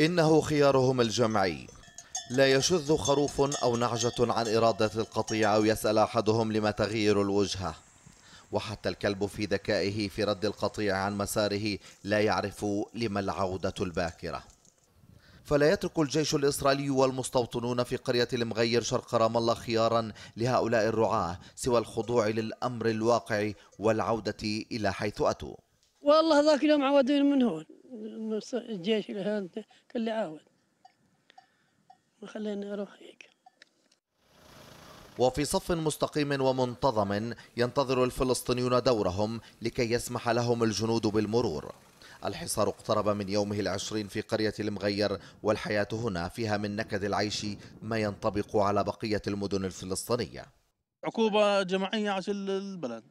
إنه خيارهم الجمعي لا يشذ خروف أو نعجة عن إرادة القطيع أو يسأل أحدهم لما تغيير الوجهة وحتى الكلب في ذكائه في رد القطيع عن مساره لا يعرف لما العودة الباكرة فلا يترك الجيش الإسرائيلي والمستوطنون في قرية المغير شرق رام الله خيارا لهؤلاء الرعاة سوى الخضوع للأمر الواقع والعودة إلى حيث أتوا والله ذاك اليوم عودين من هون الجيش هذا كل عاود خليني اروح هيك وفي صف مستقيم ومنتظم ينتظر الفلسطينيون دورهم لكي يسمح لهم الجنود بالمرور الحصار اقترب من يومه العشرين في قرية المغير والحياة هنا فيها من نكد العيش ما ينطبق على بقية المدن الفلسطينية عقوبة جماعية على البلد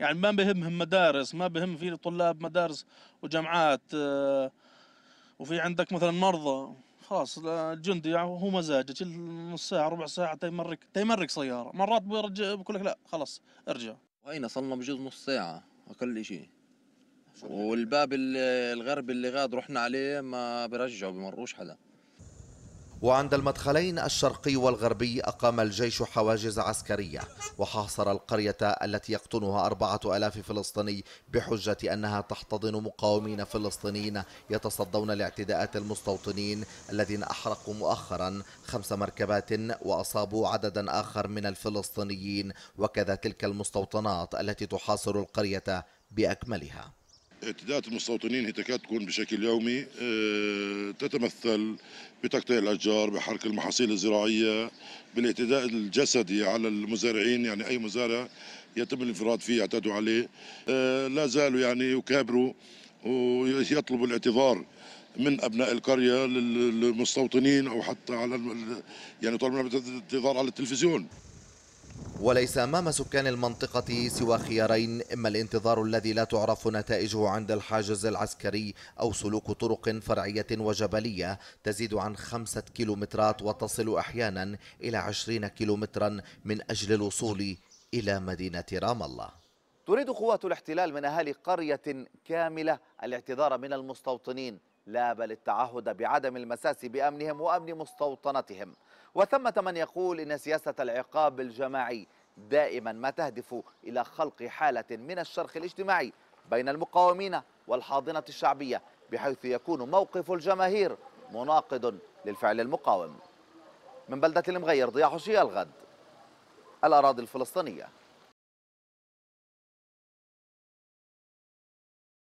يعني ما بهمهم مدارس ما بهم في طلاب مدارس وجامعات آه، وفي عندك مثلا مرضى خلاص الجندي يعني هو مزاجك نص ساعه ربع ساعه تيمرك تيمرك سياره مرات بيرجع بقول لك لا خلاص ارجع وين صلنا بجوز نص ساعه اقل شيء والباب الغربي اللي غاد رحنا عليه ما بيرجعوا بمروش حدا وعند المدخلين الشرقي والغربي أقام الجيش حواجز عسكرية وحاصر القرية التي يقطنها أربعة ألاف فلسطيني بحجة أنها تحتضن مقاومين فلسطينيين يتصدون لاعتداءات المستوطنين الذين أحرقوا مؤخرا خمس مركبات وأصابوا عددا آخر من الفلسطينيين وكذا تلك المستوطنات التي تحاصر القرية بأكملها اعتداءات المستوطنين هي تكاد تكون بشكل يومي آه، تتمثل بتقطيع الاشجار بحرق المحاصيل الزراعيه بالاعتداء الجسدي على المزارعين يعني اي مزارع يتم الانفراد فيه يعتدوا عليه آه، لا زالوا يعني يكابروا ويطلبوا الاعتذار من ابناء القريه للمستوطنين او حتى على يعني طلبوا الاعتذار على التلفزيون وليس أمام سكان المنطقة سوى خيارين إما الانتظار الذي لا تعرف نتائجه عند الحاجز العسكري أو سلوك طرق فرعية وجبلية تزيد عن خمسة كيلومترات وتصل أحيانا إلى عشرين كيلومترا من أجل الوصول إلى مدينة رام الله تريد قوات الاحتلال من أهالي قرية كاملة الاعتذار من المستوطنين لا بل التعهد بعدم المساس بأمنهم وأمن مستوطنتهم وثمة من يقول إن سياسة العقاب الجماعي دائما ما تهدف إلى خلق حالة من الشرخ الاجتماعي بين المقاومين والحاضنة الشعبية بحيث يكون موقف الجماهير مناقض للفعل المقاوم من بلدة المغير ضياح حشي الغد الأراضي الفلسطينية